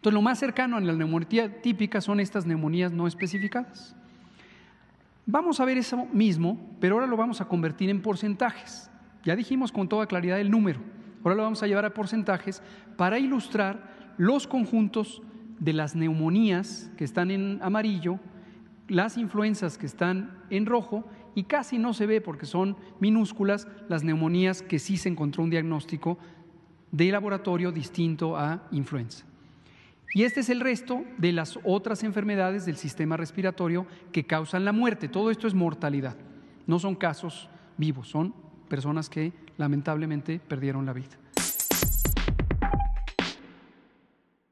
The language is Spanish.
Entonces, lo más cercano a la neumonía típica son estas neumonías no especificadas. Vamos a ver eso mismo, pero ahora lo vamos a convertir en porcentajes. Ya dijimos con toda claridad el número. Ahora lo vamos a llevar a porcentajes para ilustrar los conjuntos de las neumonías que están en amarillo, las influencias que están en rojo y casi no se ve porque son minúsculas las neumonías que sí se encontró un diagnóstico de laboratorio distinto a influenza. Y este es el resto de las otras enfermedades del sistema respiratorio que causan la muerte. Todo esto es mortalidad. No son casos vivos, son personas que lamentablemente perdieron la vida.